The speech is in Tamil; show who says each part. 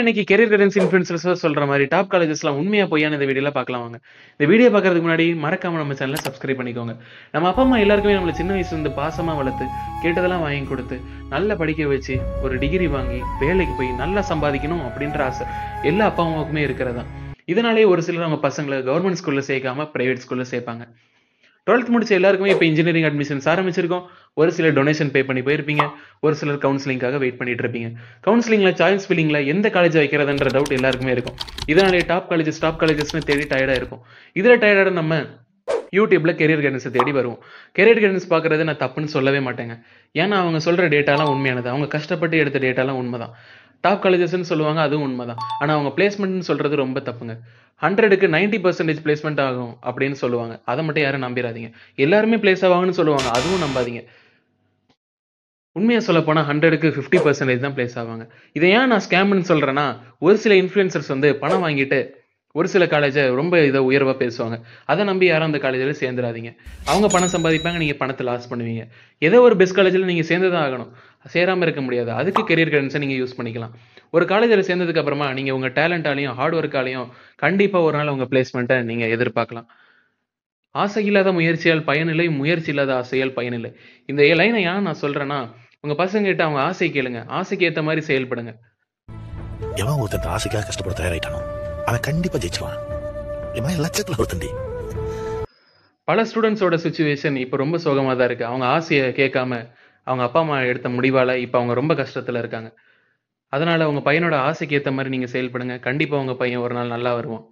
Speaker 1: இன்னைக்கு கெரியர் கைடன்ஸ் இன்ஃபுளுசர்ஸ் சொல்ற மாதிரி டாப் காலேஜஸ்லாம் உண்மையா பொய்யான இந்த வீடியோல பார்க்கலாம் வாங்க இந்த வீடியோ பார்க்கறதுக்கு முன்னாடி மறக்காம நம்ம சேனலை சப்ஸ்கிரைப் பண்ணிக்கோங்க நம்ம அப்பா அம்மா எல்லாருக்குமே நம்மளை சின்ன வயசுல இருந்து பாசமா வளர்த்து கேட்டதெல்லாம் வாங்கி கொடுத்து நல்லா படிக்க வச்சு ஒரு டிகிரி வாங்கி வேலைக்கு போய் நல்லா சம்பாதிக்கணும் அப்படின்ற ஆசை எல்லா அப்பா அம்மாவுக்குமே இருக்கிறதா இதனாலே ஒரு சிலர் நம்ம பசங்களை கவர்மெண்ட் ஸ்கூல்ல சேர்க்காம பிரைவேட் ஸ்கூல்ல சேர்ப்பாங்க டுவெல்த் முடிச்ச எல்லாருக்குமே இப்போ இன்ஜினியரிங் அட்மிஷன்ஸ் ஆரம்பிச்சிருக்கோம் ஒரு சிலர் டொனேஷன் பே பண்ணி போயிருப்பீங்க ஒரு சிலர் கவுன்சிலிங்காக வெயிட் பண்ணிட்டு இருப்பீங்க கவுன்சிலிங்ல சாய்ஸ் ஃபில்லிங்கில் எந்த காலேஜ் வைக்கிறதுன்ற டவுட் எல்லாருக்குமே இருக்கும் இதனாலே டாப் காலேஜஸ் டாப் காலேஜஸ்னு தேடி டயர்டாக இருக்கும் இதில் டயர்டாக நம்ம யூடியூப்ல கெரியர் கைடன்ஸை தேடி வருவோம் கெரியர் கைடன்ஸ் பார்க்குறது நான் தப்புன்னு சொல்லவே மாட்டேங்க ஏன்னா அவங்க சொல்கிற டேட்டாலாம் உண்மையானது அவங்க கஷ்டப்பட்டு எடுத்த டேட்டாலாம் உண்மைதான் டாப் காலேஜஸ்ன்னு சொல்லுவாங்க அதுவும் உண்மை தான் ஆனால் அவங்க பிளேஸ்மெண்ட்னு சொல்கிறது ரொம்ப தப்புங்க ஹண்ட்ரடுக்கு நைன்டி பர்சன்டேஜ் பிளேஸ்மெண்ட் ஆகும் அப்படின்னு சொல்லுவாங்க அதை மட்டும் யாரும் நம்பிடாதீங்க எல்லாருமே பிளேஸ் ஆவாங்கன்னு சொல்லுவாங்க அதுவும் நம்பாதீங்க உண்மையாக சொல்ல போனால் ஹண்ட்ரடுக்கு ஃபிஃப்டி பர்சன்டேஜ் தான் பிளேஸ் ஆவாங்க இதை ஏன் நான் ஸ்கேம்னு சொல்கிறேன்னா ஒரு சில இன்ஃப்ளூயன்சர்ஸ் வந்து பணம் வாங்கிட்டு ஒரு சில காலேஜை ரொம்ப இதை உயர்வாக பேசுவாங்க அதை நம்பி யாரும் அந்த காலேஜில் சேர்ந்துடாதீங்க அவங்க பணம் சம்பாதிப்பாங்க நீங்கள் பணத்தை லாஸ் பண்ணுவீங்க ஏதோ ஒரு பெஸ்ட் காலேஜில் நீங்கள் சேர்ந்து தான் ஆகணும் சேராமல் இருக்க முடியாது அதுக்கு கெரியர் கைடன்ஸை நீங்கள் யூஸ் பண்ணிக்கலாம் ஒரு காலேஜில் சேர்ந்ததுக்கு அப்புறமா நீங்கள் உங்கள் டேலண்ட்டாலையும் ஹார்ட் ஒர்க்காலையும் கண்டிப்பாக ஒரு நாள் உங்கள் பிளேஸ்மெண்ட்டை நீங்கள் எதிர்பார்க்கலாம் ஆசை இல்லாத முயற்சியால் பயனில்லை முயற்சி இல்லாத ஆசையால் பயனில்லை இந்த லைனை ஏன் நான் சொல்கிறேன்னா உங்கள் பசங்ககிட்ட அவங்க ஆசை கேளுங்க ஆசைக்கு ஏற்ற மாதிரி செயல்படுங்க
Speaker 2: எவன் ஒருத்தன் ஆசைக்காக கஷ்டப்பட தயாராயிட்டானோ அவன் கண்டிப்பா ஜெயிச்சுவான் இவன் லட்சத்துல ஒருத்தண்டி
Speaker 1: பல ஸ்டூடெண்ட்ஸோட சுச்சுவேஷன் இப்போ ரொம்ப சோகமாக தான் இருக்குது அவங்க ஆசையை கேட்காம அவங்க அப்பா அம்மா எடுத்த முடிவால் இப்போ அவங்க ரொம்ப கஷ்டத்தில் இருக்காங்க அதனால் அவங்க பையனோட ஆசைக்கு ஏற்ற மாதிரி நீங்கள் செயல்படுங்க கண்டிப்பாக உங்கள் பையன் ஒரு நாள் நல்லா வருவான்